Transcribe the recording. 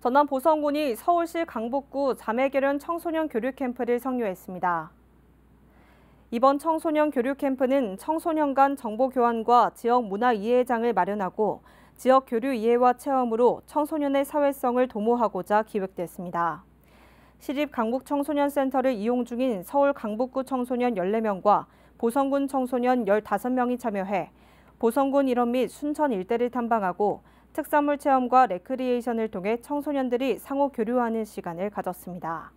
전남 보성군이 서울시 강북구 자매결연 청소년 교류 캠프를 성료했습니다. 이번 청소년 교류 캠프는 청소년 간 정보 교환과 지역 문화 이해장을 마련하고 지역 교류 이해와 체험으로 청소년의 사회성을 도모하고자 기획됐습니다. 시립 강북 청소년 센터를 이용 중인 서울 강북구 청소년 14명과 보성군 청소년 15명이 참여해 보성군 일원 및 순천 일대를 탐방하고 특산물 체험과 레크리에이션을 통해 청소년들이 상호 교류하는 시간을 가졌습니다.